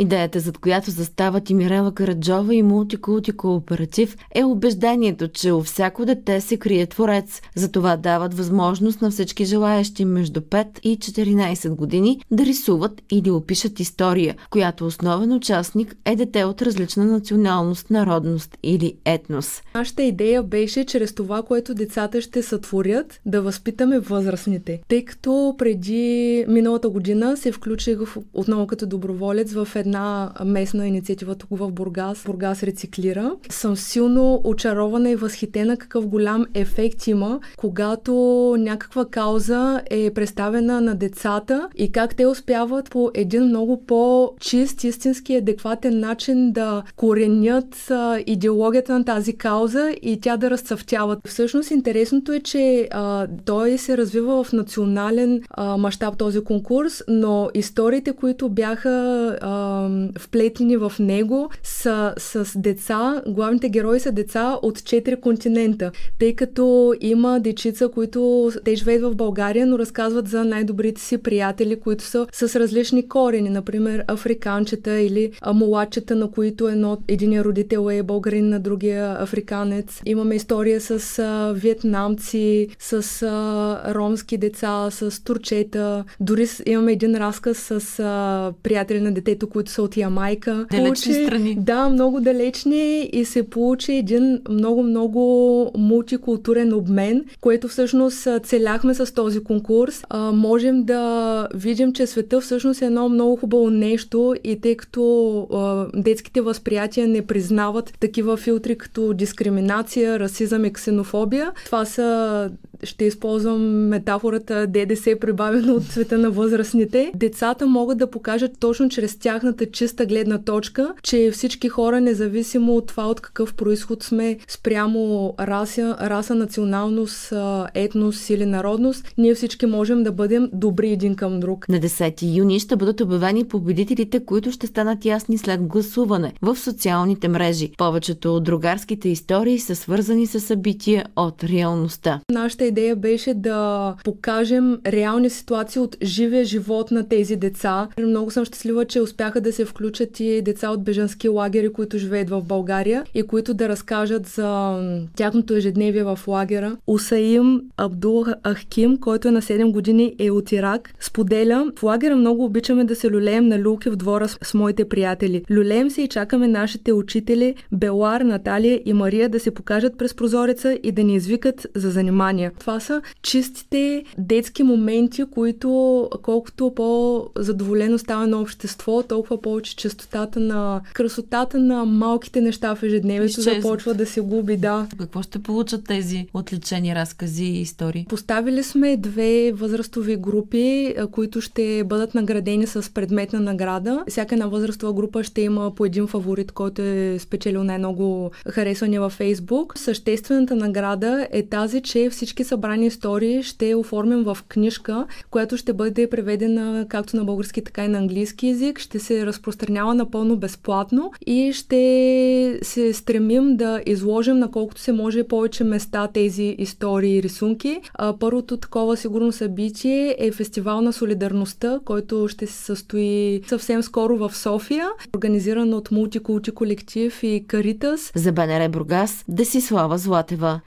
Идеята, зад която застават и Мирела Караджова и мултикулти кооператив е убеждението, че у всяко дете се крие творец. Затова дават възможност на всички желаящи между 5 и 14 години да рисуват или опишат история, която основен участник е дете от различна националност, народност или етнос. Нашата идея беше чрез това, което децата ще сътворят, да възпитаме възрастните. Тъй като преди миналата година се включих отново като доброволец в една една местна инициатива тук в Бургас, Бургас рециклира. Съм силно очарована и възхитена какъв голям ефект има, когато някаква кауза е представена на децата и как те успяват по един много по-чист, истински, адекватен начин да коренят идеологията на тази кауза и тя да разцъфтяват. Всъщност интересното е, че а, той се развива в национален мащаб този конкурс, но историите, които бяха а, вплетени в него са с деца, главните герои са деца от четири континента, тъй като има дечица, които те живеят в България, но разказват за най-добрите си приятели, които са с различни корени, например африканчета или мулачета, на които едно, един родител е българин, на другия африканец. Имаме история с а, вьетнамци, с а, ромски деца, с турчета. Дори имаме един разказ с а, приятели на детето, които са от Ямайка. Далечни получи, страни. Да, много далечни и се получи един много-много мултикултурен обмен, което всъщност целяхме с този конкурс. А, можем да видим, че света всъщност е едно много хубаво нещо и тъй като а, детските възприятия не признават такива филтри като дискриминация, расизъм и ксенофобия, това са ще използвам метафората ДДС, прибавено от света на възрастните. Децата могат да покажат точно чрез тяхната чиста гледна точка, че всички хора, независимо от това от какъв происход сме, спрямо раса, раса националност, етнос или народност, ние всички можем да бъдем добри един към друг. На 10 юни ще бъдат обявени победителите, които ще станат ясни след гласуване в социалните мрежи. Повечето от другарските истории са свързани с събития от реалността. Нашата идея беше да покажем реални ситуации от живия живот на тези деца. Много съм щастлива, че успяха да се включат и деца от бежански лагери, които живеят в България и които да разкажат за тяхното ежедневие в лагера. Усаим Абдул Ахким, който е на 7 години е от Ирак, споделя в лагера много обичаме да се люлеем на люлки в двора с, с моите приятели. Люлеем се и чакаме нашите учители Белар, Наталия и Мария да се покажат през прозореца и да ни извикат за занимания. Това са чистите детски моменти, които колкото по-задоволено става на общество, толкова повече частотата на красотата на малките неща в ежедневието започва да се губи, да. Какво ще получат тези отличени разкази и истории? Поставили сме две възрастови групи, които ще бъдат наградени с предметна награда. Всяка една възрастова група ще има по един фаворит, който е спечелил най-много харесвания във Фейсбук. Съществената награда е тази, че всички събрани истории ще оформим в книжка, която ще бъде преведена както на български, така и на английски язик. Ще се разпространява напълно безплатно и ще се стремим да изложим на колкото се може повече места тези истории и рисунки. Първото такова сигурно събитие е фестивал на солидарността, който ще се състои съвсем скоро в София, организиран от Мултикулти колектив и Каритас. За БНР Бургас, Десислава Златева.